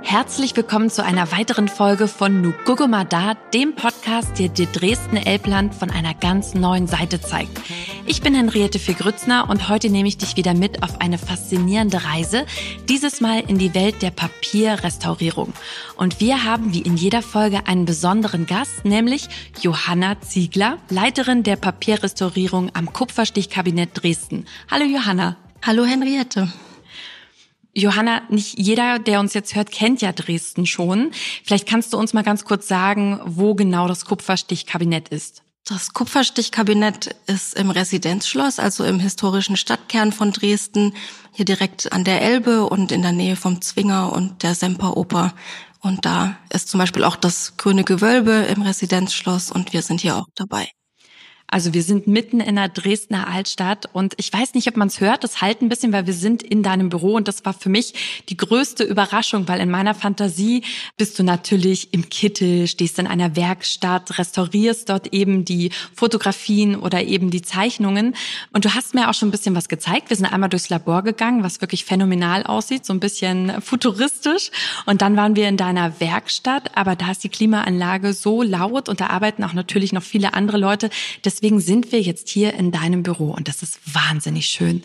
Herzlich willkommen zu einer weiteren Folge von Nuguguma Da, dem Podcast, der dir Dresden Elbland von einer ganz neuen Seite zeigt. Ich bin Henriette Figrützner und heute nehme ich dich wieder mit auf eine faszinierende Reise, dieses Mal in die Welt der Papierrestaurierung. Und wir haben wie in jeder Folge einen besonderen Gast, nämlich Johanna Ziegler, Leiterin der Papierrestaurierung am Kupferstichkabinett Dresden. Hallo Johanna. Hallo Henriette. Johanna, nicht jeder, der uns jetzt hört, kennt ja Dresden schon. Vielleicht kannst du uns mal ganz kurz sagen, wo genau das Kupferstichkabinett ist. Das Kupferstichkabinett ist im Residenzschloss, also im historischen Stadtkern von Dresden, hier direkt an der Elbe und in der Nähe vom Zwinger und der Semperoper. Und da ist zum Beispiel auch das grüne Gewölbe im Residenzschloss und wir sind hier auch dabei. Also wir sind mitten in der Dresdner Altstadt und ich weiß nicht, ob man es hört, das halt ein bisschen, weil wir sind in deinem Büro und das war für mich die größte Überraschung, weil in meiner Fantasie bist du natürlich im Kittel, stehst in einer Werkstatt, restaurierst dort eben die Fotografien oder eben die Zeichnungen und du hast mir auch schon ein bisschen was gezeigt. Wir sind einmal durchs Labor gegangen, was wirklich phänomenal aussieht, so ein bisschen futuristisch und dann waren wir in deiner Werkstatt, aber da ist die Klimaanlage so laut und da arbeiten auch natürlich noch viele andere Leute. Deswegen deswegen sind wir jetzt hier in deinem Büro und das ist wahnsinnig schön.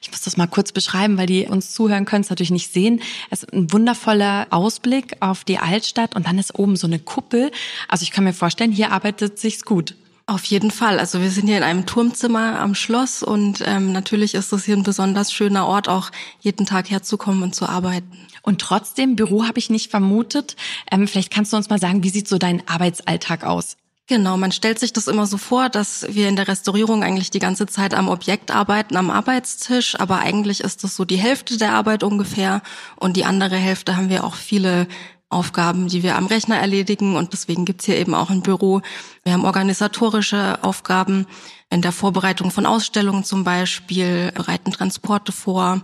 Ich muss das mal kurz beschreiben, weil die uns zuhören können, es natürlich nicht sehen. Es ist ein wundervoller Ausblick auf die Altstadt und dann ist oben so eine Kuppel. Also ich kann mir vorstellen, hier arbeitet sich's gut. Auf jeden Fall. Also wir sind hier in einem Turmzimmer am Schloss und ähm, natürlich ist das hier ein besonders schöner Ort, auch jeden Tag herzukommen und zu arbeiten. Und trotzdem, Büro habe ich nicht vermutet. Ähm, vielleicht kannst du uns mal sagen, wie sieht so dein Arbeitsalltag aus? Genau, man stellt sich das immer so vor, dass wir in der Restaurierung eigentlich die ganze Zeit am Objekt arbeiten, am Arbeitstisch, aber eigentlich ist das so die Hälfte der Arbeit ungefähr und die andere Hälfte haben wir auch viele Aufgaben, die wir am Rechner erledigen und deswegen gibt's hier eben auch ein Büro. Wir haben organisatorische Aufgaben in der Vorbereitung von Ausstellungen zum Beispiel, bereiten Transporte vor,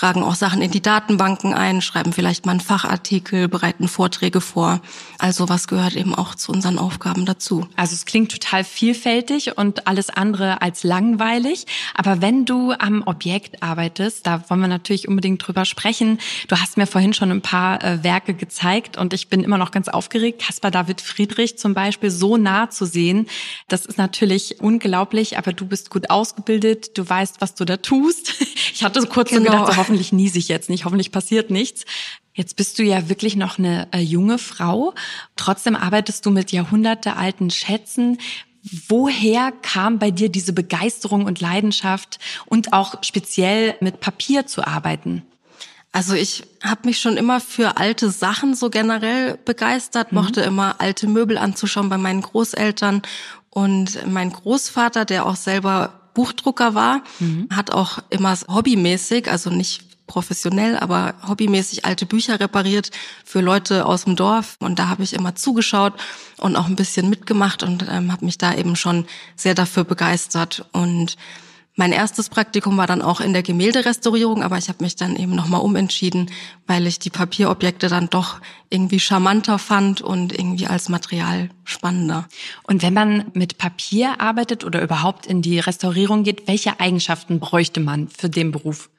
tragen auch Sachen in die Datenbanken ein, schreiben vielleicht mal einen Fachartikel, bereiten Vorträge vor. Also was gehört eben auch zu unseren Aufgaben dazu. Also es klingt total vielfältig und alles andere als langweilig. Aber wenn du am Objekt arbeitest, da wollen wir natürlich unbedingt drüber sprechen. Du hast mir vorhin schon ein paar äh, Werke gezeigt und ich bin immer noch ganz aufgeregt, Caspar David Friedrich zum Beispiel so nah zu sehen. Das ist natürlich unglaublich, aber du bist gut ausgebildet, du weißt, was du da tust. Ich hatte so kurz genau. so gedacht, hoffentlich nie sich jetzt nicht, hoffentlich passiert nichts. Jetzt bist du ja wirklich noch eine äh, junge Frau. Trotzdem arbeitest du mit jahrhundertealten Schätzen. Woher kam bei dir diese Begeisterung und Leidenschaft und auch speziell mit Papier zu arbeiten? Also ich habe mich schon immer für alte Sachen so generell begeistert, mhm. mochte immer alte Möbel anzuschauen bei meinen Großeltern und mein Großvater, der auch selber Buchdrucker war, mhm. hat auch immer hobbymäßig, also nicht professionell, aber hobbymäßig alte Bücher repariert für Leute aus dem Dorf. Und da habe ich immer zugeschaut und auch ein bisschen mitgemacht und ähm, habe mich da eben schon sehr dafür begeistert. Und mein erstes Praktikum war dann auch in der Gemälderestaurierung, aber ich habe mich dann eben nochmal umentschieden, weil ich die Papierobjekte dann doch irgendwie charmanter fand und irgendwie als Material spannender. Und wenn man mit Papier arbeitet oder überhaupt in die Restaurierung geht, welche Eigenschaften bräuchte man für den Beruf?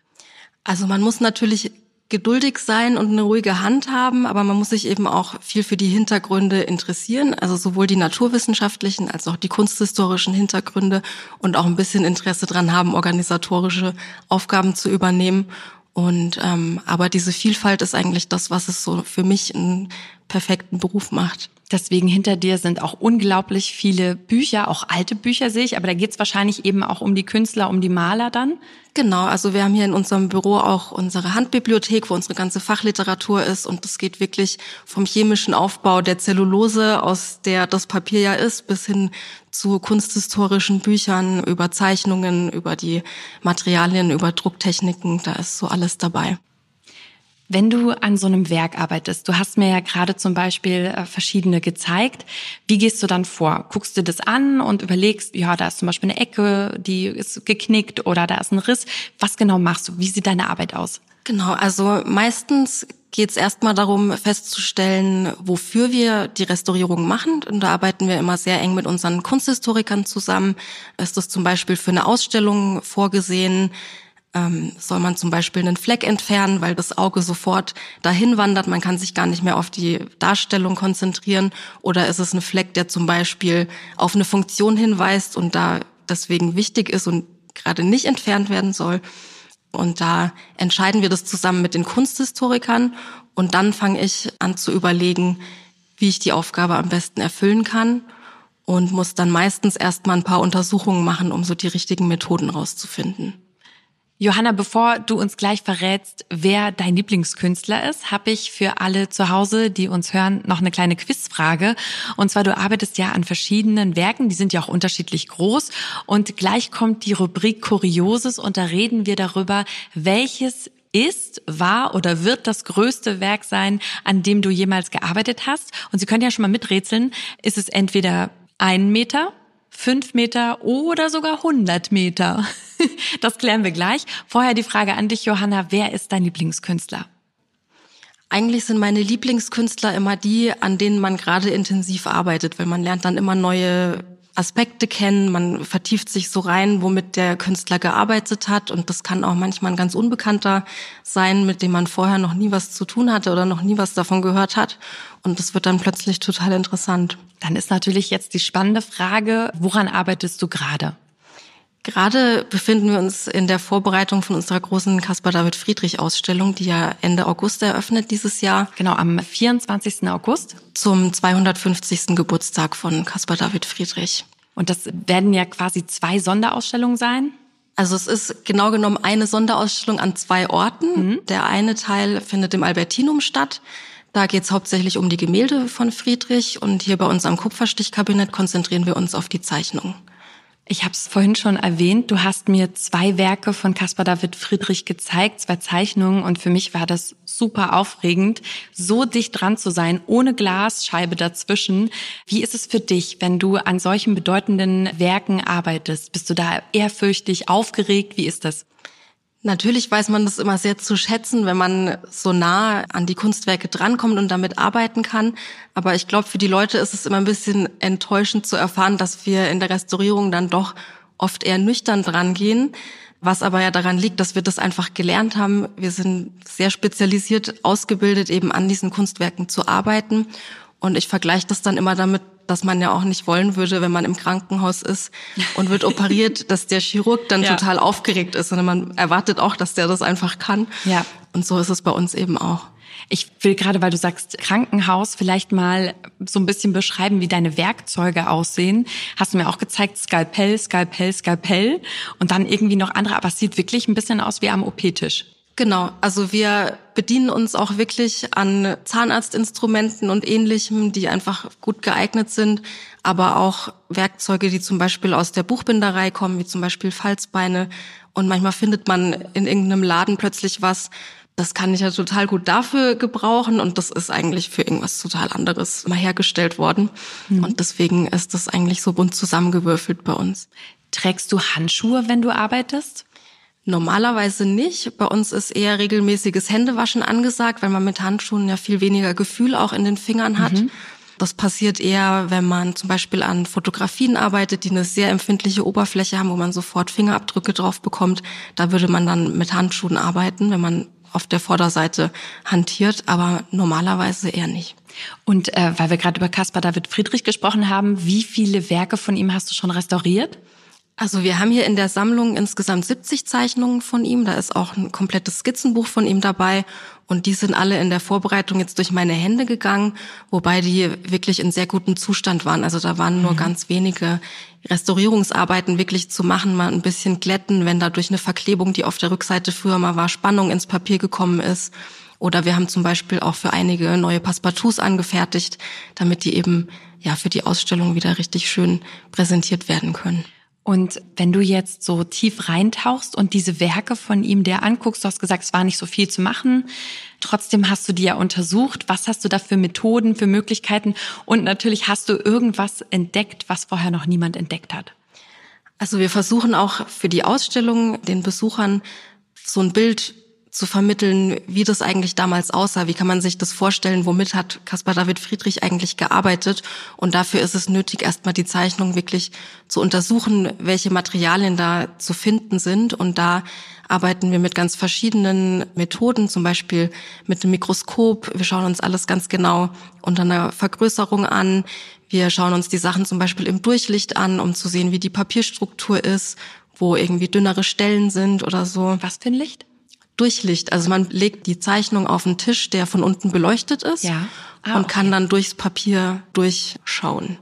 Also man muss natürlich geduldig sein und eine ruhige Hand haben, aber man muss sich eben auch viel für die Hintergründe interessieren, also sowohl die naturwissenschaftlichen als auch die kunsthistorischen Hintergründe und auch ein bisschen Interesse dran haben, organisatorische Aufgaben zu übernehmen. Und ähm, aber diese Vielfalt ist eigentlich das, was es so für mich einen perfekten Beruf macht. Deswegen hinter dir sind auch unglaublich viele Bücher, auch alte Bücher sehe ich, aber da geht es wahrscheinlich eben auch um die Künstler, um die Maler dann. Genau, also wir haben hier in unserem Büro auch unsere Handbibliothek, wo unsere ganze Fachliteratur ist und das geht wirklich vom chemischen Aufbau der Zellulose, aus der das Papier ja ist, bis hin zu kunsthistorischen Büchern, über Zeichnungen, über die Materialien, über Drucktechniken, da ist so alles dabei. Wenn du an so einem Werk arbeitest, du hast mir ja gerade zum Beispiel äh, verschiedene gezeigt, wie gehst du dann vor? Guckst du das an und überlegst, ja, da ist zum Beispiel eine Ecke, die ist geknickt oder da ist ein Riss. Was genau machst du? Wie sieht deine Arbeit aus? Genau, also meistens geht es erstmal darum, festzustellen, wofür wir die Restaurierung machen. Und da arbeiten wir immer sehr eng mit unseren Kunsthistorikern zusammen. Ist das zum Beispiel für eine Ausstellung vorgesehen? ähm, soll man zum Beispiel einen Fleck entfernen, weil das Auge sofort dahin wandert, man kann sich gar nicht mehr auf die Darstellung konzentrieren oder ist es ein Fleck, der zum Beispiel auf eine Funktion hinweist und da deswegen wichtig ist und gerade nicht entfernt werden soll. Und da entscheiden wir das zusammen mit den Kunsthistorikern und dann fange ich an zu überlegen, wie ich die Aufgabe am besten erfüllen kann und muss dann meistens erstmal ein paar Untersuchungen machen, um so die richtigen Methoden rauszufinden. Johanna, bevor du uns gleich verrätst, wer dein Lieblingskünstler ist, habe ich für alle zu Hause, die uns hören, noch eine kleine Quizfrage. Und zwar, du arbeitest ja an verschiedenen Werken, die sind ja auch unterschiedlich groß. Und gleich kommt die Rubrik Kurioses und da reden wir darüber, welches ist, war oder wird das größte Werk sein, an dem du jemals gearbeitet hast. Und Sie können ja schon mal miträtseln, ist es entweder ein Meter, 5 Meter oder sogar 100 Meter? Das klären wir gleich. Vorher die Frage an dich, Johanna. Wer ist dein Lieblingskünstler? Eigentlich sind meine Lieblingskünstler immer die, an denen man gerade intensiv arbeitet, weil man lernt dann immer neue Aspekte kennen, man vertieft sich so rein, womit der Künstler gearbeitet hat und das kann auch manchmal ein ganz Unbekannter sein, mit dem man vorher noch nie was zu tun hatte oder noch nie was davon gehört hat und das wird dann plötzlich total interessant. Dann ist natürlich jetzt die spannende Frage, woran arbeitest du gerade? Gerade befinden wir uns in der Vorbereitung von unserer großen Caspar David Friedrich Ausstellung, die ja Ende August eröffnet dieses Jahr. Genau, am 24. August. Zum 250. Geburtstag von Caspar David Friedrich. Und das werden ja quasi zwei Sonderausstellungen sein. Also es ist genau genommen eine Sonderausstellung an zwei Orten. Mhm. Der eine Teil findet im Albertinum statt. Da geht es hauptsächlich um die Gemälde von Friedrich und hier bei uns am Kupferstichkabinett konzentrieren wir uns auf die Zeichnung. Ich habe es vorhin schon erwähnt, du hast mir zwei Werke von Caspar David Friedrich gezeigt, zwei Zeichnungen und für mich war das super aufregend, so dicht dran zu sein, ohne Glasscheibe dazwischen. Wie ist es für dich, wenn du an solchen bedeutenden Werken arbeitest? Bist du da ehrfürchtig, aufgeregt? Wie ist das? Natürlich weiß man das immer sehr zu schätzen, wenn man so nah an die Kunstwerke drankommt und damit arbeiten kann. Aber ich glaube, für die Leute ist es immer ein bisschen enttäuschend zu erfahren, dass wir in der Restaurierung dann doch oft eher nüchtern dran gehen. Was aber ja daran liegt, dass wir das einfach gelernt haben. Wir sind sehr spezialisiert ausgebildet, eben an diesen Kunstwerken zu arbeiten. Und ich vergleiche das dann immer damit, dass man ja auch nicht wollen würde, wenn man im Krankenhaus ist und wird operiert, dass der Chirurg dann ja. total aufgeregt ist, sondern man erwartet auch, dass der das einfach kann. Ja. Und so ist es bei uns eben auch. Ich will gerade, weil du sagst Krankenhaus, vielleicht mal so ein bisschen beschreiben, wie deine Werkzeuge aussehen. Hast du mir auch gezeigt, Skalpell, Skalpell, Skalpell und dann irgendwie noch andere, aber es sieht wirklich ein bisschen aus wie am OP-Tisch. Genau, also wir bedienen uns auch wirklich an Zahnarztinstrumenten und ähnlichem, die einfach gut geeignet sind, aber auch Werkzeuge, die zum Beispiel aus der Buchbinderei kommen, wie zum Beispiel Falzbeine. Und manchmal findet man in irgendeinem Laden plötzlich was, das kann ich ja total gut dafür gebrauchen und das ist eigentlich für irgendwas total anderes mal hergestellt worden. Mhm. Und deswegen ist das eigentlich so bunt zusammengewürfelt bei uns. Trägst du Handschuhe, wenn du arbeitest? Normalerweise nicht. Bei uns ist eher regelmäßiges Händewaschen angesagt, weil man mit Handschuhen ja viel weniger Gefühl auch in den Fingern hat. Mhm. Das passiert eher, wenn man zum Beispiel an Fotografien arbeitet, die eine sehr empfindliche Oberfläche haben, wo man sofort Fingerabdrücke drauf bekommt. Da würde man dann mit Handschuhen arbeiten, wenn man auf der Vorderseite hantiert, aber normalerweise eher nicht. Und äh, weil wir gerade über Caspar David Friedrich gesprochen haben, wie viele Werke von ihm hast du schon restauriert? Also wir haben hier in der Sammlung insgesamt 70 Zeichnungen von ihm. Da ist auch ein komplettes Skizzenbuch von ihm dabei. Und die sind alle in der Vorbereitung jetzt durch meine Hände gegangen, wobei die wirklich in sehr gutem Zustand waren. Also da waren nur mhm. ganz wenige Restaurierungsarbeiten wirklich zu machen, mal ein bisschen glätten, wenn da durch eine Verklebung, die auf der Rückseite früher mal war, Spannung ins Papier gekommen ist. Oder wir haben zum Beispiel auch für einige neue Passepartouts angefertigt, damit die eben ja für die Ausstellung wieder richtig schön präsentiert werden können. Und wenn du jetzt so tief reintauchst und diese Werke von ihm dir anguckst, du hast gesagt, es war nicht so viel zu machen. Trotzdem hast du die ja untersucht. Was hast du da für Methoden, für Möglichkeiten? Und natürlich hast du irgendwas entdeckt, was vorher noch niemand entdeckt hat. Also wir versuchen auch für die Ausstellung den Besuchern so ein Bild zu vermitteln, wie das eigentlich damals aussah. Wie kann man sich das vorstellen? Womit hat Caspar David Friedrich eigentlich gearbeitet? Und dafür ist es nötig, erstmal die Zeichnung wirklich zu untersuchen, welche Materialien da zu finden sind. Und da arbeiten wir mit ganz verschiedenen Methoden, zum Beispiel mit einem Mikroskop. Wir schauen uns alles ganz genau unter einer Vergrößerung an. Wir schauen uns die Sachen zum Beispiel im Durchlicht an, um zu sehen, wie die Papierstruktur ist, wo irgendwie dünnere Stellen sind oder so. Was für ein Licht? durch Also man legt die Zeichnung auf einen Tisch, der von unten beleuchtet ist ja. ah, und okay. kann dann durchs Papier durchschauen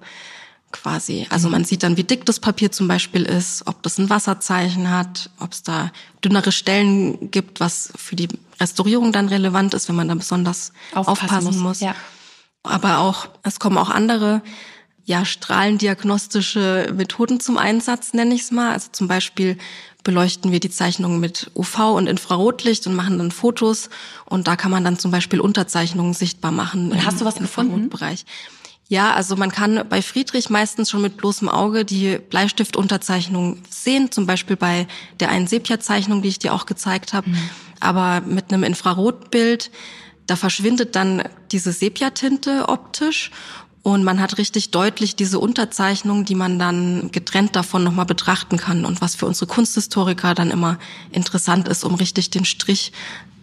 quasi. Also mhm. man sieht dann, wie dick das Papier zum Beispiel ist, ob das ein Wasserzeichen hat, ob es da dünnere Stellen gibt, was für die Restaurierung dann relevant ist, wenn man da besonders aufpassen, aufpassen muss. Ja. Aber auch, es kommen auch andere ja, strahlendiagnostische Methoden zum Einsatz, nenne ich es mal. Also zum Beispiel beleuchten wir die Zeichnungen mit UV- und Infrarotlicht und machen dann Fotos. Und da kann man dann zum Beispiel Unterzeichnungen sichtbar machen. Und hast du was gefunden? Bereich. Ja, also man kann bei Friedrich meistens schon mit bloßem Auge die Bleistiftunterzeichnung sehen, zum Beispiel bei der einen Sepia-Zeichnung, die ich dir auch gezeigt habe. Mhm. Aber mit einem Infrarotbild, da verschwindet dann diese Sepia-Tinte optisch und man hat richtig deutlich diese Unterzeichnung, die man dann getrennt davon nochmal betrachten kann und was für unsere Kunsthistoriker dann immer interessant ist, um richtig den Strich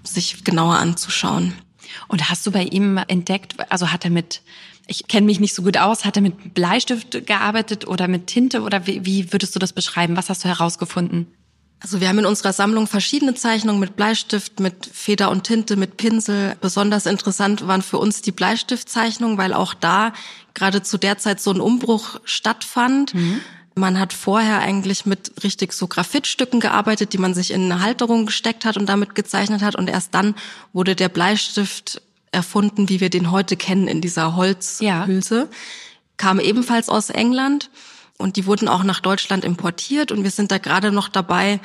sich genauer anzuschauen. Und hast du bei ihm entdeckt, also hat er mit, ich kenne mich nicht so gut aus, hat er mit Bleistift gearbeitet oder mit Tinte oder wie, wie würdest du das beschreiben? Was hast du herausgefunden? Also wir haben in unserer Sammlung verschiedene Zeichnungen mit Bleistift, mit Feder und Tinte, mit Pinsel. Besonders interessant waren für uns die Bleistiftzeichnungen, weil auch da gerade zu der Zeit so ein Umbruch stattfand. Mhm. Man hat vorher eigentlich mit richtig so Graphitstücken gearbeitet, die man sich in eine Halterung gesteckt hat und damit gezeichnet hat. Und erst dann wurde der Bleistift erfunden, wie wir den heute kennen, in dieser Holzhülse. Ja. Kam ebenfalls aus England. Und die wurden auch nach Deutschland importiert und wir sind da gerade noch dabei,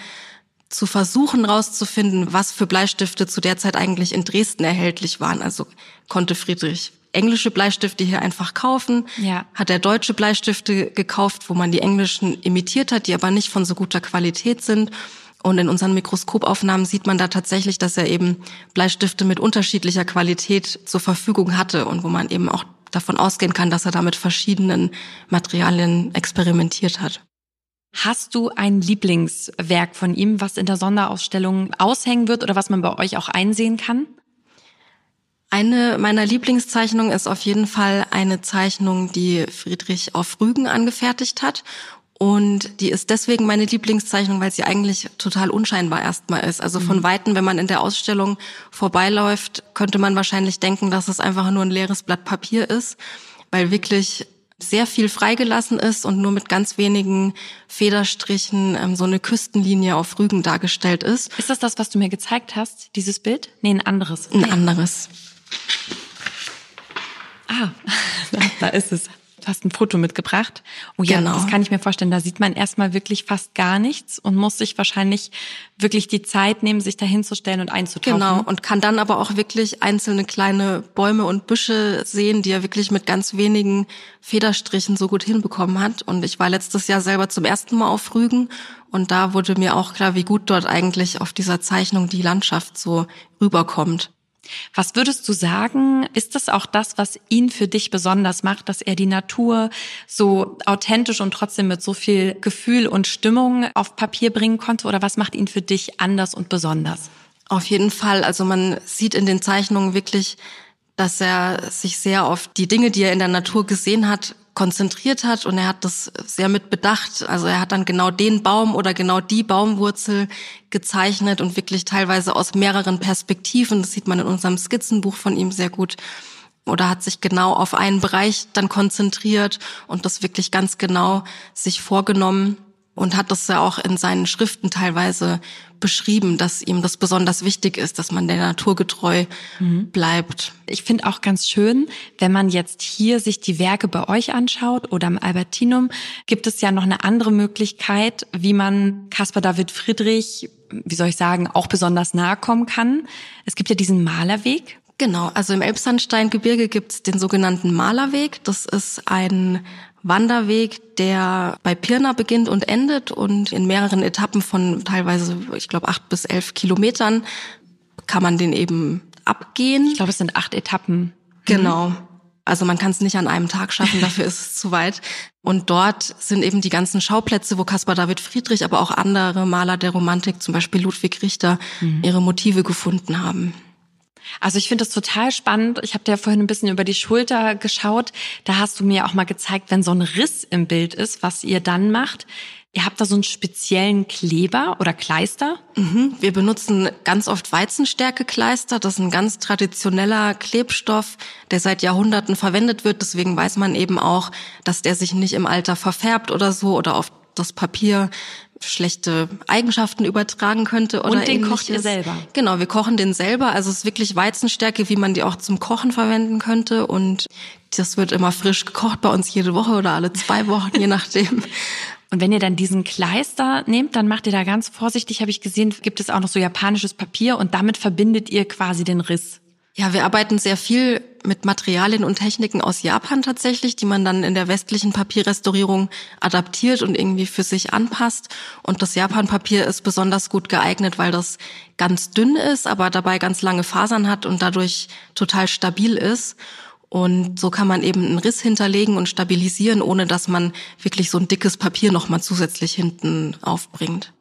zu versuchen rauszufinden, was für Bleistifte zu der Zeit eigentlich in Dresden erhältlich waren. Also konnte Friedrich englische Bleistifte hier einfach kaufen, ja. hat er deutsche Bleistifte gekauft, wo man die englischen imitiert hat, die aber nicht von so guter Qualität sind. Und in unseren Mikroskopaufnahmen sieht man da tatsächlich, dass er eben Bleistifte mit unterschiedlicher Qualität zur Verfügung hatte und wo man eben auch davon ausgehen kann, dass er da mit verschiedenen Materialien experimentiert hat. Hast du ein Lieblingswerk von ihm, was in der Sonderausstellung aushängen wird oder was man bei euch auch einsehen kann? Eine meiner Lieblingszeichnungen ist auf jeden Fall eine Zeichnung, die Friedrich auf Rügen angefertigt hat. Und die ist deswegen meine Lieblingszeichnung, weil sie eigentlich total unscheinbar erstmal ist. Also von mhm. Weitem, wenn man in der Ausstellung vorbeiläuft, könnte man wahrscheinlich denken, dass es einfach nur ein leeres Blatt Papier ist, weil wirklich sehr viel freigelassen ist und nur mit ganz wenigen Federstrichen ähm, so eine Küstenlinie auf Rügen dargestellt ist. Ist das das, was du mir gezeigt hast, dieses Bild? Nee, ein anderes. Ein anderes. Ah, da ist es. Du hast ein Foto mitgebracht. Oh ja, genau. das kann ich mir vorstellen. Da sieht man erstmal wirklich fast gar nichts und muss sich wahrscheinlich wirklich die Zeit nehmen, sich da hinzustellen und einzutauchen. Genau, und kann dann aber auch wirklich einzelne kleine Bäume und Büsche sehen, die er wirklich mit ganz wenigen Federstrichen so gut hinbekommen hat. Und ich war letztes Jahr selber zum ersten Mal auf Rügen und da wurde mir auch klar, wie gut dort eigentlich auf dieser Zeichnung die Landschaft so rüberkommt. Was würdest du sagen, ist das auch das, was ihn für dich besonders macht, dass er die Natur so authentisch und trotzdem mit so viel Gefühl und Stimmung auf Papier bringen konnte? Oder was macht ihn für dich anders und besonders? Auf jeden Fall. Also man sieht in den Zeichnungen wirklich, dass er sich sehr auf die Dinge, die er in der Natur gesehen hat, konzentriert hat und er hat das sehr mit bedacht. Also er hat dann genau den Baum oder genau die Baumwurzel gezeichnet und wirklich teilweise aus mehreren Perspektiven. Das sieht man in unserem Skizzenbuch von ihm sehr gut. Oder hat sich genau auf einen Bereich dann konzentriert und das wirklich ganz genau sich vorgenommen und hat das ja auch in seinen Schriften teilweise beschrieben, dass ihm das besonders wichtig ist, dass man der Natur getreu mhm. bleibt. Ich finde auch ganz schön, wenn man jetzt hier sich die Werke bei euch anschaut oder im Albertinum, gibt es ja noch eine andere Möglichkeit, wie man Caspar David Friedrich, wie soll ich sagen, auch besonders nahe kommen kann. Es gibt ja diesen Malerweg. Genau, also im Elbsandsteingebirge gibt es den sogenannten Malerweg. Das ist ein Wanderweg, der bei Pirna beginnt und endet und in mehreren Etappen von teilweise, ich glaube, acht bis elf Kilometern kann man den eben abgehen. Ich glaube, es sind acht Etappen. Mhm. Genau. Also man kann es nicht an einem Tag schaffen, dafür ist es zu weit. Und dort sind eben die ganzen Schauplätze, wo Caspar David Friedrich, aber auch andere Maler der Romantik, zum Beispiel Ludwig Richter, mhm. ihre Motive gefunden haben. Also ich finde das total spannend. Ich habe dir ja vorhin ein bisschen über die Schulter geschaut. Da hast du mir auch mal gezeigt, wenn so ein Riss im Bild ist, was ihr dann macht. Ihr habt da so einen speziellen Kleber oder Kleister? Mhm. Wir benutzen ganz oft Weizenstärkekleister. Das ist ein ganz traditioneller Klebstoff, der seit Jahrhunderten verwendet wird. Deswegen weiß man eben auch, dass der sich nicht im Alter verfärbt oder so oder auf das Papier schlechte Eigenschaften übertragen könnte oder Und den ähnliches. kocht ihr selber. Genau, wir kochen den selber. Also es ist wirklich Weizenstärke, wie man die auch zum Kochen verwenden könnte. Und das wird immer frisch gekocht bei uns jede Woche oder alle zwei Wochen, je nachdem. Und wenn ihr dann diesen Kleister nehmt, dann macht ihr da ganz vorsichtig, habe ich gesehen, gibt es auch noch so japanisches Papier und damit verbindet ihr quasi den Riss. Ja, wir arbeiten sehr viel mit Materialien und Techniken aus Japan tatsächlich, die man dann in der westlichen Papierrestaurierung adaptiert und irgendwie für sich anpasst. Und das Japan-Papier ist besonders gut geeignet, weil das ganz dünn ist, aber dabei ganz lange Fasern hat und dadurch total stabil ist. Und so kann man eben einen Riss hinterlegen und stabilisieren, ohne dass man wirklich so ein dickes Papier nochmal zusätzlich hinten aufbringt.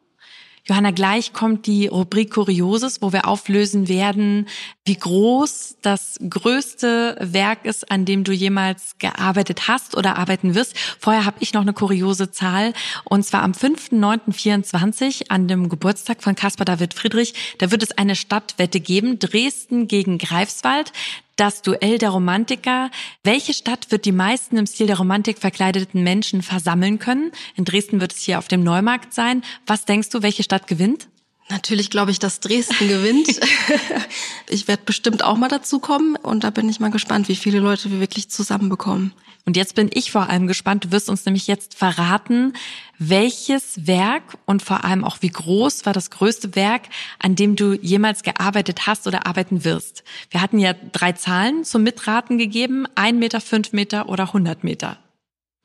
Johanna, gleich kommt die Rubrik Kurioses, wo wir auflösen werden, wie groß das größte Werk ist, an dem du jemals gearbeitet hast oder arbeiten wirst. Vorher habe ich noch eine kuriose Zahl. Und zwar am 5.9.24 an dem Geburtstag von Caspar David Friedrich, da wird es eine Stadtwette geben, Dresden gegen Greifswald das Duell der Romantiker. Welche Stadt wird die meisten im Stil der Romantik verkleideten Menschen versammeln können? In Dresden wird es hier auf dem Neumarkt sein. Was denkst du, welche Stadt gewinnt? Natürlich glaube ich, dass Dresden gewinnt. ich werde bestimmt auch mal dazukommen und da bin ich mal gespannt, wie viele Leute wir wirklich zusammenbekommen. Und jetzt bin ich vor allem gespannt. Du wirst uns nämlich jetzt verraten, welches Werk und vor allem auch wie groß war das größte Werk, an dem du jemals gearbeitet hast oder arbeiten wirst. Wir hatten ja drei Zahlen zum Mitraten gegeben, ein Meter, fünf Meter oder 100 Meter.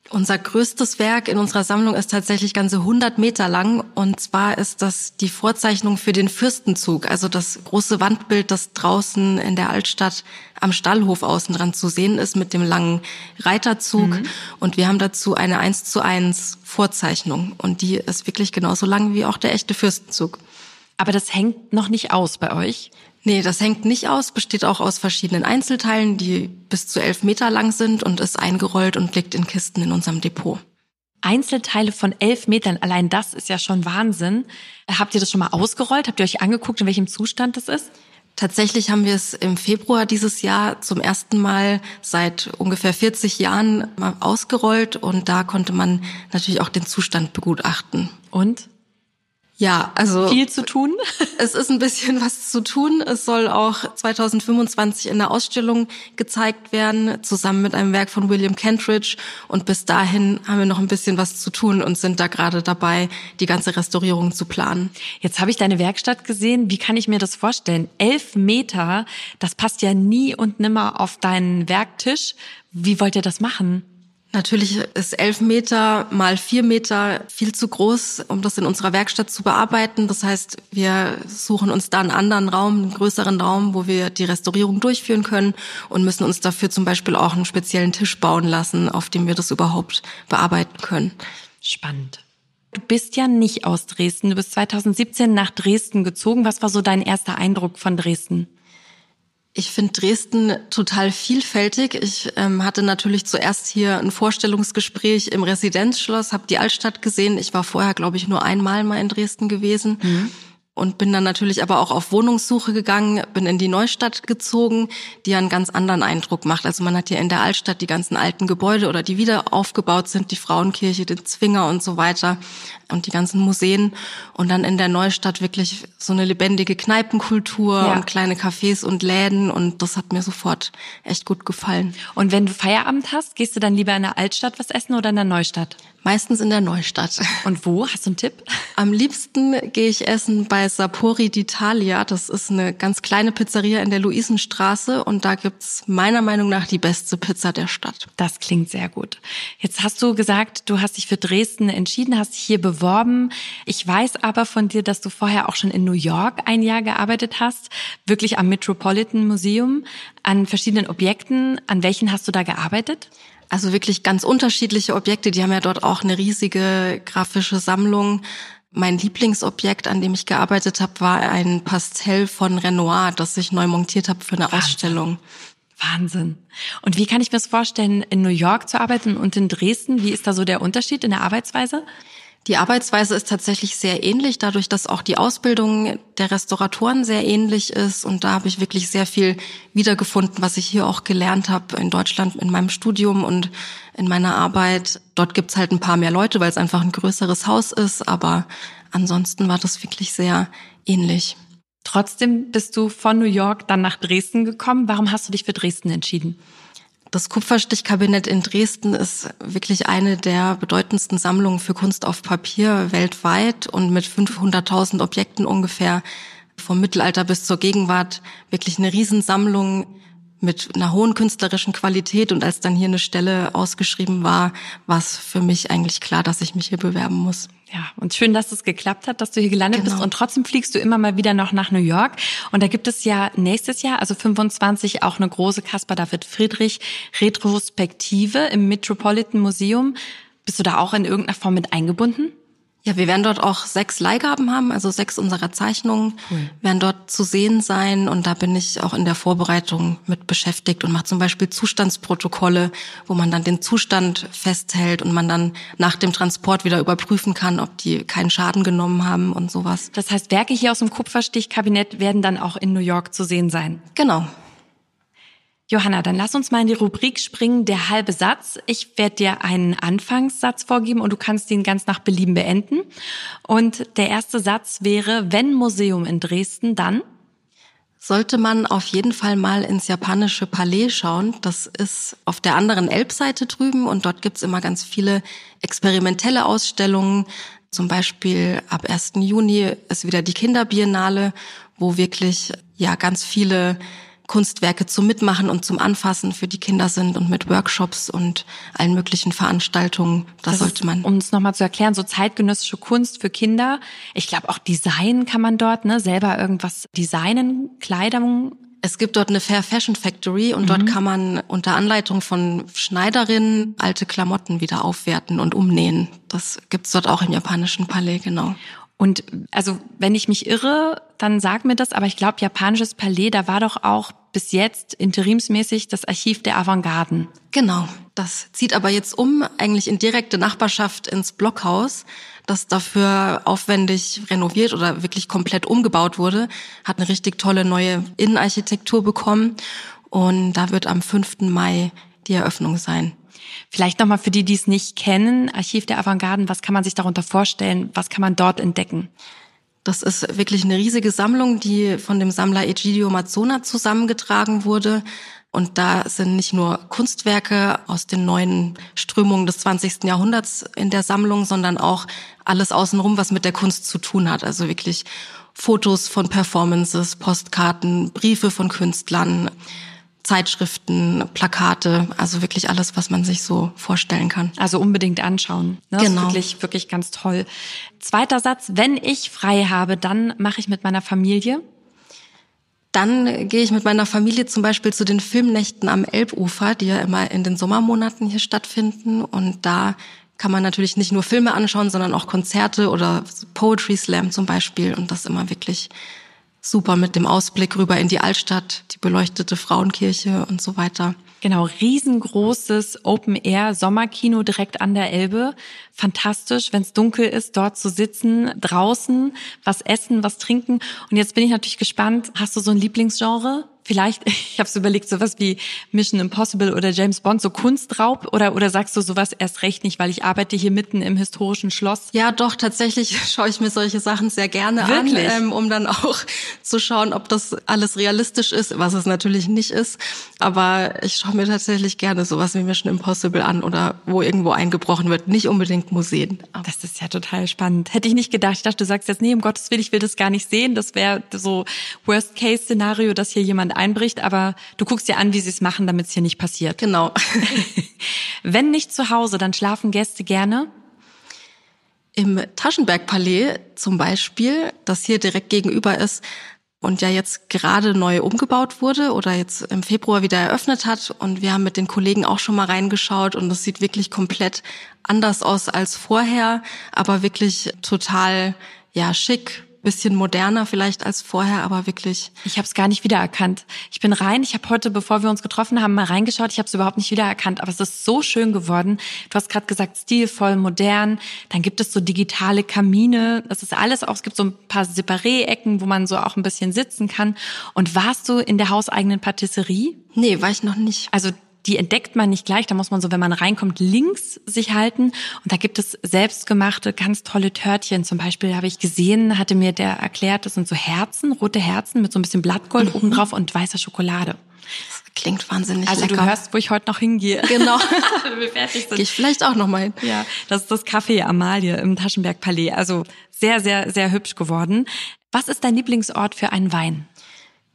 Unser größtes Werk in unserer Sammlung ist tatsächlich ganze 100 Meter lang. Und zwar ist das die Vorzeichnung für den Fürstenzug, also das große Wandbild, das draußen in der Altstadt am Stallhof außen dran zu sehen ist mit dem langen Reiterzug. Mhm. Und wir haben dazu eine 1 zu 1 Vorzeichnung. Und die ist wirklich genauso lang wie auch der echte Fürstenzug. Aber das hängt noch nicht aus bei euch? Nee, das hängt nicht aus, besteht auch aus verschiedenen Einzelteilen, die bis zu elf Meter lang sind und ist eingerollt und liegt in Kisten in unserem Depot. Einzelteile von elf Metern, allein das ist ja schon Wahnsinn. Habt ihr das schon mal ausgerollt? Habt ihr euch angeguckt, in welchem Zustand das ist? Tatsächlich haben wir es im Februar dieses Jahr zum ersten Mal seit ungefähr 40 Jahren mal ausgerollt und da konnte man natürlich auch den Zustand begutachten. Und? Ja, also viel zu tun. Es ist ein bisschen was zu tun. Es soll auch 2025 in der Ausstellung gezeigt werden, zusammen mit einem Werk von William Kentridge. Und bis dahin haben wir noch ein bisschen was zu tun und sind da gerade dabei, die ganze Restaurierung zu planen. Jetzt habe ich deine Werkstatt gesehen. Wie kann ich mir das vorstellen? Elf Meter, das passt ja nie und nimmer auf deinen Werktisch. Wie wollt ihr das machen? Natürlich ist elf Meter mal vier Meter viel zu groß, um das in unserer Werkstatt zu bearbeiten. Das heißt, wir suchen uns da einen anderen Raum, einen größeren Raum, wo wir die Restaurierung durchführen können und müssen uns dafür zum Beispiel auch einen speziellen Tisch bauen lassen, auf dem wir das überhaupt bearbeiten können. Spannend. Du bist ja nicht aus Dresden. Du bist 2017 nach Dresden gezogen. Was war so dein erster Eindruck von Dresden? Ich finde Dresden total vielfältig. Ich ähm, hatte natürlich zuerst hier ein Vorstellungsgespräch im Residenzschloss, habe die Altstadt gesehen. Ich war vorher, glaube ich, nur einmal mal in Dresden gewesen. Mhm und bin dann natürlich aber auch auf Wohnungssuche gegangen, bin in die Neustadt gezogen, die einen ganz anderen Eindruck macht. Also man hat hier in der Altstadt die ganzen alten Gebäude oder die wieder aufgebaut sind, die Frauenkirche, den Zwinger und so weiter und die ganzen Museen und dann in der Neustadt wirklich so eine lebendige Kneipenkultur ja. und kleine Cafés und Läden und das hat mir sofort echt gut gefallen. Und wenn du Feierabend hast, gehst du dann lieber in der Altstadt was essen oder in der Neustadt? Meistens in der Neustadt. Und wo? Hast du einen Tipp? Am liebsten gehe ich essen bei Sapori d'Italia. Das ist eine ganz kleine Pizzeria in der Luisenstraße und da gibt's meiner Meinung nach die beste Pizza der Stadt. Das klingt sehr gut. Jetzt hast du gesagt, du hast dich für Dresden entschieden, hast dich hier beworben. Ich weiß aber von dir, dass du vorher auch schon in New York ein Jahr gearbeitet hast, wirklich am Metropolitan Museum, an verschiedenen Objekten. An welchen hast du da gearbeitet? Also wirklich ganz unterschiedliche Objekte. Die haben ja dort auch eine riesige grafische Sammlung. Mein Lieblingsobjekt, an dem ich gearbeitet habe, war ein Pastell von Renoir, das ich neu montiert habe für eine Wahnsinn. Ausstellung. Wahnsinn. Und wie kann ich mir das vorstellen, in New York zu arbeiten und in Dresden? Wie ist da so der Unterschied in der Arbeitsweise? Die Arbeitsweise ist tatsächlich sehr ähnlich, dadurch, dass auch die Ausbildung der Restauratoren sehr ähnlich ist. Und da habe ich wirklich sehr viel wiedergefunden, was ich hier auch gelernt habe in Deutschland in meinem Studium und in meiner Arbeit. Dort gibt es halt ein paar mehr Leute, weil es einfach ein größeres Haus ist. Aber ansonsten war das wirklich sehr ähnlich. Trotzdem bist du von New York dann nach Dresden gekommen. Warum hast du dich für Dresden entschieden? Das Kupferstichkabinett in Dresden ist wirklich eine der bedeutendsten Sammlungen für Kunst auf Papier weltweit und mit 500.000 Objekten ungefähr vom Mittelalter bis zur Gegenwart wirklich eine Riesensammlung mit einer hohen künstlerischen Qualität. Und als dann hier eine Stelle ausgeschrieben war, war es für mich eigentlich klar, dass ich mich hier bewerben muss. Ja, und schön, dass es geklappt hat, dass du hier gelandet genau. bist. Und trotzdem fliegst du immer mal wieder noch nach New York. Und da gibt es ja nächstes Jahr, also 25, auch eine große Caspar David Friedrich Retrospektive im Metropolitan Museum. Bist du da auch in irgendeiner Form mit eingebunden? Ja, wir werden dort auch sechs Leihgaben haben, also sechs unserer Zeichnungen cool. werden dort zu sehen sein und da bin ich auch in der Vorbereitung mit beschäftigt und mache zum Beispiel Zustandsprotokolle, wo man dann den Zustand festhält und man dann nach dem Transport wieder überprüfen kann, ob die keinen Schaden genommen haben und sowas. Das heißt, Werke hier aus dem Kupferstichkabinett werden dann auch in New York zu sehen sein. Genau. Johanna, dann lass uns mal in die Rubrik springen, der halbe Satz. Ich werde dir einen Anfangssatz vorgeben und du kannst ihn ganz nach Belieben beenden. Und der erste Satz wäre, wenn Museum in Dresden, dann? Sollte man auf jeden Fall mal ins japanische Palais schauen. Das ist auf der anderen Elbseite drüben und dort gibt's immer ganz viele experimentelle Ausstellungen. Zum Beispiel ab 1. Juni ist wieder die Kinderbiennale, wo wirklich ja ganz viele Kunstwerke zum Mitmachen und zum Anfassen für die Kinder sind und mit Workshops und allen möglichen Veranstaltungen. Das, das sollte man. um es nochmal zu erklären, so zeitgenössische Kunst für Kinder. Ich glaube auch Design kann man dort, ne, selber irgendwas designen, Kleidung es gibt dort eine Fair Fashion Factory und mhm. dort kann man unter Anleitung von Schneiderinnen alte Klamotten wieder aufwerten und umnähen. Das gibt's dort auch im japanischen Palais, genau. Und also, wenn ich mich irre, dann sag mir das. Aber ich glaube, japanisches Palais, da war doch auch bis jetzt interimsmäßig das Archiv der Avantgarden. Genau. Das zieht aber jetzt um, eigentlich in direkte Nachbarschaft ins Blockhaus, das dafür aufwendig renoviert oder wirklich komplett umgebaut wurde, hat eine richtig tolle neue Innenarchitektur bekommen und da wird am 5. Mai die Eröffnung sein. Vielleicht nochmal für die, die es nicht kennen, Archiv der Avantgarden, was kann man sich darunter vorstellen? Was kann man dort entdecken? Das ist wirklich eine riesige Sammlung, die von dem Sammler Egidio Mazzona zusammengetragen wurde. Und da sind nicht nur Kunstwerke aus den neuen Strömungen des 20. Jahrhunderts in der Sammlung, sondern auch alles außenrum, was mit der Kunst zu tun hat. Also wirklich Fotos von Performances, Postkarten, Briefe von Künstlern, Zeitschriften, Plakate, also wirklich alles, was man sich so vorstellen kann. Also unbedingt anschauen. Ne? Genau. wirklich, wirklich ganz toll. Zweiter Satz, wenn ich frei habe, dann mache ich mit meiner Familie. Dann gehe ich mit meiner Familie zum Beispiel zu den Filmnächten am Elbufer, die ja immer in den Sommermonaten hier stattfinden. Und da kann man natürlich nicht nur Filme anschauen, sondern auch Konzerte oder Poetry Slam zum Beispiel. Und das immer wirklich super mit dem Ausblick rüber in die Altstadt, die beleuchtete Frauenkirche und so weiter. Genau, riesengroßes Open-Air-Sommerkino direkt an der Elbe. Fantastisch, wenn es dunkel ist, dort zu sitzen, draußen, was essen, was trinken. Und jetzt bin ich natürlich gespannt, hast du so ein Lieblingsgenre? vielleicht, ich habe es überlegt, sowas wie Mission Impossible oder James Bond, so Kunstraub oder, oder sagst du sowas erst recht nicht, weil ich arbeite hier mitten im historischen Schloss? Ja, doch, tatsächlich schaue ich mir solche Sachen sehr gerne Wirklich? an, ähm, um dann auch zu schauen, ob das alles realistisch ist, was es natürlich nicht ist. Aber ich schaue mir tatsächlich gerne sowas wie Mission Impossible an oder wo irgendwo eingebrochen wird. Nicht unbedingt Museen. Das ist ja total spannend. Hätte ich nicht gedacht. Ich dachte, du sagst jetzt, nee, um Gottes Willen, ich will das gar nicht sehen. Das wäre so Worst-Case-Szenario, dass hier jemand einbricht, aber du guckst dir an, wie sie es machen, damit es hier nicht passiert. Genau. Wenn nicht zu Hause, dann schlafen Gäste gerne im Taschenbergpalais zum Beispiel, das hier direkt gegenüber ist und ja jetzt gerade neu umgebaut wurde oder jetzt im Februar wieder eröffnet hat. Und wir haben mit den Kollegen auch schon mal reingeschaut und es sieht wirklich komplett anders aus als vorher, aber wirklich total ja schick, bisschen moderner vielleicht als vorher, aber wirklich. Ich habe es gar nicht wiedererkannt. Ich bin rein, ich habe heute, bevor wir uns getroffen haben, mal reingeschaut. Ich habe es überhaupt nicht wiedererkannt, aber es ist so schön geworden. Du hast gerade gesagt, stilvoll, modern. Dann gibt es so digitale Kamine. Das ist alles auch. Es gibt so ein paar Separé-Ecken, wo man so auch ein bisschen sitzen kann. Und warst du in der hauseigenen Patisserie? Nee, war ich noch nicht. Also die entdeckt man nicht gleich. Da muss man so, wenn man reinkommt, links sich halten. Und da gibt es selbstgemachte, ganz tolle Törtchen. Zum Beispiel habe ich gesehen, hatte mir der erklärt, das sind so Herzen, rote Herzen mit so ein bisschen Blattgold mhm. oben drauf und weißer Schokolade. Das klingt wahnsinnig also lecker. Also du hörst, wo ich heute noch hingehe. Genau. Wenn wir fertig sind. Gehe ich vielleicht auch noch mal hin. Ja, das ist das Café Amalie im Taschenberg Palais. Also sehr, sehr, sehr hübsch geworden. Was ist dein Lieblingsort für einen Wein?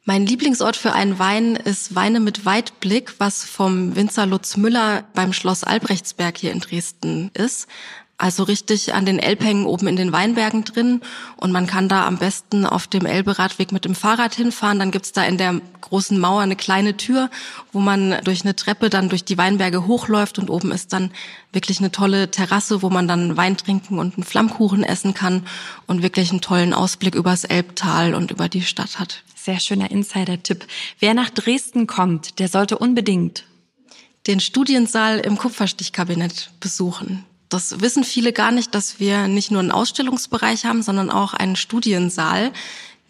Mein Lieblingsort für einen Wein ist Weine mit Weitblick, was vom Winzer Lutz Müller beim Schloss Albrechtsberg hier in Dresden ist. Also richtig an den Elbhängen oben in den Weinbergen drin. Und man kann da am besten auf dem Elberadweg mit dem Fahrrad hinfahren. Dann gibt's da in der großen Mauer eine kleine Tür, wo man durch eine Treppe dann durch die Weinberge hochläuft. Und oben ist dann wirklich eine tolle Terrasse, wo man dann Wein trinken und einen Flammkuchen essen kann und wirklich einen tollen Ausblick übers Elbtal und über die Stadt hat. Sehr schöner Insider-Tipp. Wer nach Dresden kommt, der sollte unbedingt den Studiensaal im Kupferstichkabinett besuchen. Das wissen viele gar nicht, dass wir nicht nur einen Ausstellungsbereich haben, sondern auch einen Studiensaal.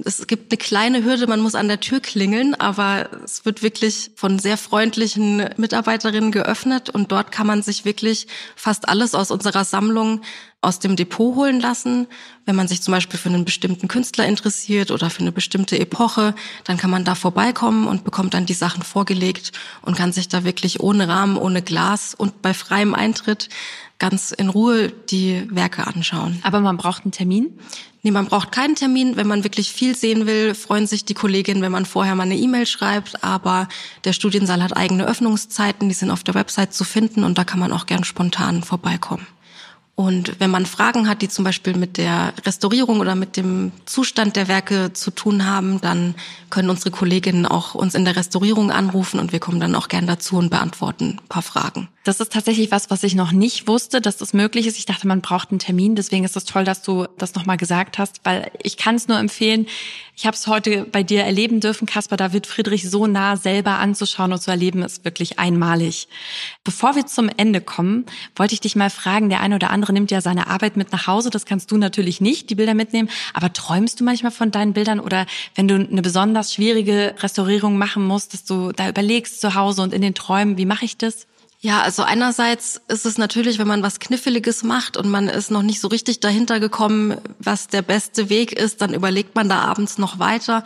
Es gibt eine kleine Hürde, man muss an der Tür klingeln, aber es wird wirklich von sehr freundlichen Mitarbeiterinnen geöffnet und dort kann man sich wirklich fast alles aus unserer Sammlung aus dem Depot holen lassen. Wenn man sich zum Beispiel für einen bestimmten Künstler interessiert oder für eine bestimmte Epoche, dann kann man da vorbeikommen und bekommt dann die Sachen vorgelegt und kann sich da wirklich ohne Rahmen, ohne Glas und bei freiem Eintritt ganz in Ruhe die Werke anschauen. Aber man braucht einen Termin? Nee, man braucht keinen Termin. Wenn man wirklich viel sehen will, freuen sich die Kolleginnen, wenn man vorher mal eine E-Mail schreibt. Aber der Studiensaal hat eigene Öffnungszeiten, die sind auf der Website zu finden und da kann man auch gern spontan vorbeikommen. Und wenn man Fragen hat, die zum Beispiel mit der Restaurierung oder mit dem Zustand der Werke zu tun haben, dann können unsere Kolleginnen auch uns in der Restaurierung anrufen und wir kommen dann auch gern dazu und beantworten ein paar Fragen. Das ist tatsächlich was, was ich noch nicht wusste, dass das möglich ist. Ich dachte, man braucht einen Termin. Deswegen ist es das toll, dass du das nochmal gesagt hast, weil ich kann es nur empfehlen. Ich habe es heute bei dir erleben dürfen, Kaspar David Friedrich so nah selber anzuschauen und zu erleben, ist wirklich einmalig. Bevor wir zum Ende kommen, wollte ich dich mal fragen, der eine oder andere andere nimmt ja seine Arbeit mit nach Hause. Das kannst du natürlich nicht, die Bilder mitnehmen. Aber träumst du manchmal von deinen Bildern oder wenn du eine besonders schwierige Restaurierung machen musst, dass du da überlegst zu Hause und in den Träumen, wie mache ich das? Ja, also einerseits ist es natürlich, wenn man was Kniffeliges macht und man ist noch nicht so richtig dahinter gekommen, was der beste Weg ist, dann überlegt man da abends noch weiter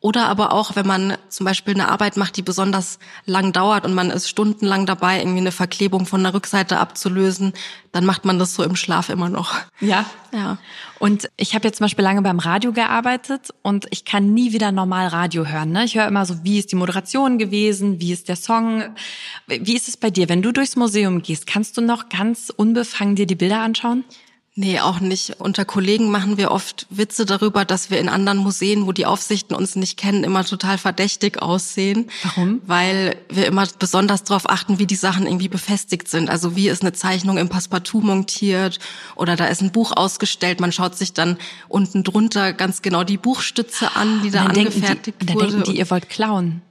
oder aber auch, wenn man zum Beispiel eine Arbeit macht, die besonders lang dauert und man ist stundenlang dabei, irgendwie eine Verklebung von der Rückseite abzulösen, dann macht man das so im Schlaf immer noch. Ja. Ja. Und ich habe jetzt zum Beispiel lange beim Radio gearbeitet und ich kann nie wieder normal Radio hören. Ne? Ich höre immer so, wie ist die Moderation gewesen, wie ist der Song. Wie ist es bei dir, wenn du durchs Museum gehst? Kannst du noch ganz unbefangen dir die Bilder anschauen? Nee, auch nicht. Unter Kollegen machen wir oft Witze darüber, dass wir in anderen Museen, wo die Aufsichten uns nicht kennen, immer total verdächtig aussehen. Warum? Weil wir immer besonders darauf achten, wie die Sachen irgendwie befestigt sind. Also wie ist eine Zeichnung im Passepartout montiert oder da ist ein Buch ausgestellt. Man schaut sich dann unten drunter ganz genau die Buchstütze an, die da angefertigt die, wurde. Dann denken die, ihr wollt klauen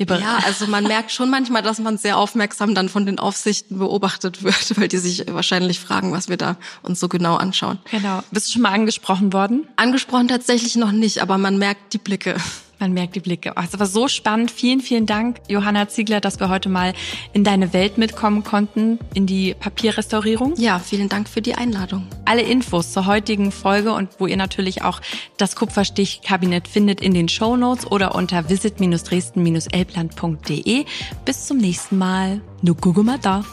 ja, also man merkt schon manchmal, dass man sehr aufmerksam dann von den Aufsichten beobachtet wird, weil die sich wahrscheinlich fragen, was wir da uns so genau anschauen. Genau. Bist du schon mal angesprochen worden? Angesprochen tatsächlich noch nicht, aber man merkt die Blicke. Man merkt die Blicke. Oh, es war so spannend. Vielen, vielen Dank, Johanna Ziegler, dass wir heute mal in deine Welt mitkommen konnten, in die Papierrestaurierung. Ja, vielen Dank für die Einladung. Alle Infos zur heutigen Folge und wo ihr natürlich auch das Kupferstichkabinett findet in den Show Notes oder unter visit-dresden-elbland.de. Bis zum nächsten Mal. Nukugumata.